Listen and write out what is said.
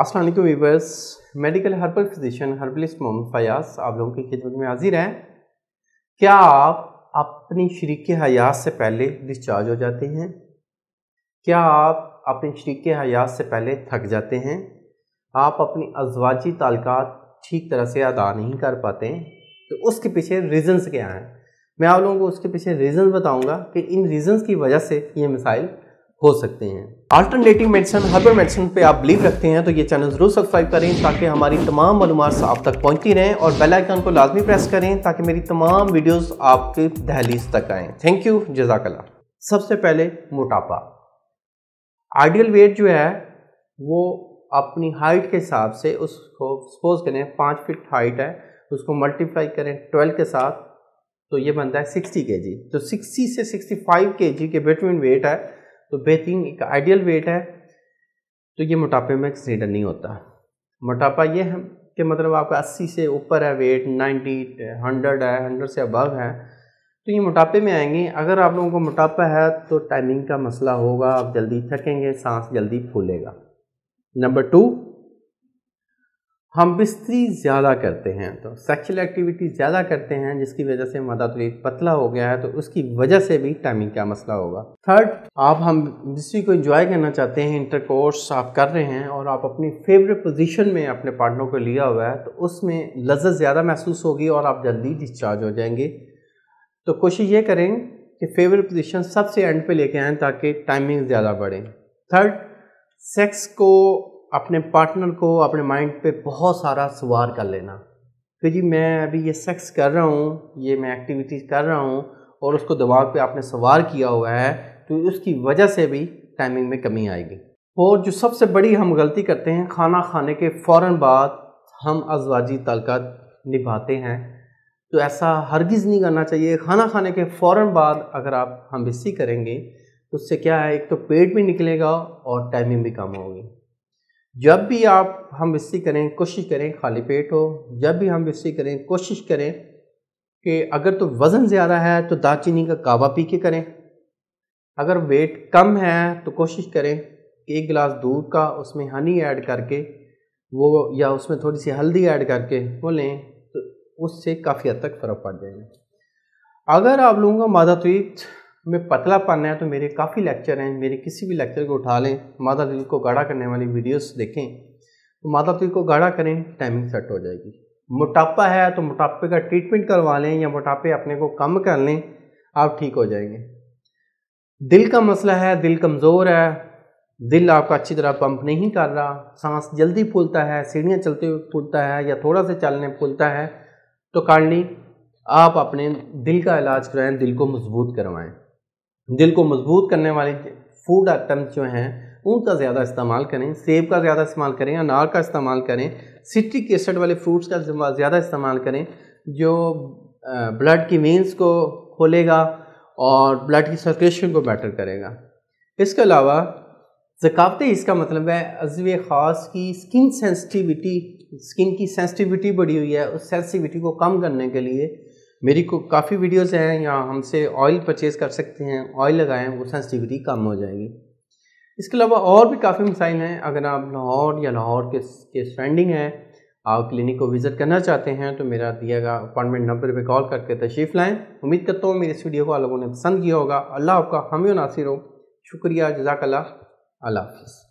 Aslam weavers medical herbal physician herbalist Mohammad Fayaz आप लोगों की खिदमत में हाजिर हैं क्या आप अपनी शर्क हयात से पहले डिस्चार्ज हो जाते हैं क्या आप अपने शर्क हयात से पहले थक जाते हैं आप अपनी अजवाजी तालकात ठीक तरह से अदा नहीं कर पाते तो उसके पीछे रीज़न्स क्या हैं मैं आप लोगों को उसके पीछे रीज़न बताऊँगा कि इन रीज़न्स की वजह से ये मिसाइल हो सकते हैं अल्टरनेटिव मेडिसिन हर्बल मेडिसिन पे आप बिलीव रखते हैं तो ये चैनल जरूर सब्सक्राइब करें ताकि हमारी तमाम मालूम आप तक पहुंचती रहें और बेल आइकन को लाजमी प्रेस करें ताकि मेरी तमाम वीडियोस आपके दहलीज तक आएँ थैंक यू जजाकला सबसे पहले मोटापा आइडियल वेट जो है वो अपनी हाइट के हिसाब से उसको सपोज करें पाँच फिट हाइट है उसको मल्टीप्लाई करें ट्वेल्व के साथ तो ये बनता है तो सिक्सटी के तो सिक्सटी से सिक्सटी फाइव के जी के बिटवीन वेट है तो बेहतरीन एक आइडियल वेट है तो ये मोटापे में कंसिडर नहीं होता मोटापा ये है कि मतलब आपका 80 से ऊपर है वेट 90 100 है 100 से अबव है तो ये मोटापे में आएंगे अगर आप लोगों को मोटापा है तो टाइमिंग का मसला होगा आप जल्दी थकेंगे सांस जल्दी फूलेगा नंबर टू हम बिस्तरी ज़्यादा करते हैं तो सेक्सुअल एक्टिविटी ज़्यादा करते हैं जिसकी वजह से मादा तो एक पतला हो गया है तो उसकी वजह से भी टाइमिंग का मसला होगा थर्ड आप हम बिस्तरी को एंजॉय करना चाहते हैं इंटरकोर्स आप कर रहे हैं और आप अपनी फेवरेट पोजीशन में अपने पार्टनर को लिया हुआ है तो उसमें लज्जत ज़्यादा महसूस होगी और आप जल्दी डिस्चार्ज हो जाएंगे तो कोशिश ये करें कि फेवरेट पोजिशन सबसे एंड पे लेके आएँ ताकि टाइमिंग ज़्यादा बढ़े थर्ड सेक्स को अपने पार्टनर को अपने माइंड पे बहुत सारा सवार कर लेना कि जी मैं अभी ये सेक्स कर रहा हूँ ये मैं एक्टिविटीज़ कर रहा हूँ और उसको दिमाग पे आपने सवार किया हुआ है तो उसकी वजह से भी टाइमिंग में कमी आएगी और जो सबसे बड़ी हम गलती करते हैं खाना खाने के फ़ौर बाद हम अजवाजी तलकत निभाते हैं तो ऐसा हरगिज़ नहीं करना चाहिए खाना खाने के फ़ौर बाद अगर आप हम इसी करेंगे तो उससे क्या है एक तो पेट भी निकलेगा और टाइमिंग भी कम होगी जब भी आप हम इसी करें कोशिश करें खाली पेट हो जब भी हम इसी करें कोशिश करें कि अगर तो वज़न ज़्यादा है तो दालचीनी का कावा पी के करें अगर वेट कम है तो कोशिश करें कि एक गिलास दूध का उसमें हनी ऐड करके वो या उसमें थोड़ी सी हल्दी ऐड करके वो लें तो उससे काफ़ी हद तक फ़र्क पड़ जाएगा अगर आप लोगों का मादा त्वीत तो मैं पतला पाना है तो मेरे काफ़ी लेक्चर हैं मेरे किसी भी लेक्चर को उठा लें मादा दिल को गाढ़ा करने वाली वीडियोस देखें तो मादा दिल को गाढ़ा करें टाइमिंग सेट हो जाएगी मोटापा है तो मोटापे का ट्रीटमेंट करवा लें या मोटापे अपने को कम कर लें आप ठीक हो जाएंगे दिल का मसला है दिल कमज़ोर है दिल आपका अच्छी तरह पंप नहीं कर रहा सांस जल्दी फूलता है सीढ़ियाँ चलते हुए फूलता है या थोड़ा सा चलने फूलता है तो कांडली आप अपने दिल का इलाज कराएं दिल को मजबूत करवाएं दिल को मजबूत करने वाले फूड आइटम्स जो हैं उनका ज़्यादा इस्तेमाल करें सेब का ज़्यादा इस्तेमाल करें अनार का इस्तेमाल करें सिट्रिक एसड वाले फ्रूट्स का ज़्यादा इस्तेमाल करें जो ब्लड की वेंस को खोलेगा और ब्लड की सर्कुलेशन को बेटर करेगा इसके अलावा जकावते इसका मतलब है अजव ख़ास की स्किन सेंसिटिविटी स्किन की सेंसिटिविटी बढ़ी हुई है उस सेंसिटिविटी को कम करने के लिए मेरी को काफ़ी वीडियोस हैं या हमसे ऑयल परचेज़ कर सकते हैं ऑयल लगाएं वो सेंसिटिविटी कम हो जाएगी इसके अलावा और भी काफ़ी मिसाइल हैं अगर आप लाहौर या लाहौर के के स्टैंडिंग हैं आप क्लिनिक को विज़िट करना चाहते हैं तो मेरा दिया गया अपॉइंटमेंट नंबर पे कॉल करके तशरीफ़ लाएँ उम्मीद करता हूँ मेरी इस वीडियो को आप लोगों ने पसंद किया होगा अल्लाह आपका ही नासिर हो शुक्रिया जजाकल्ला अल्लाह हाफिज़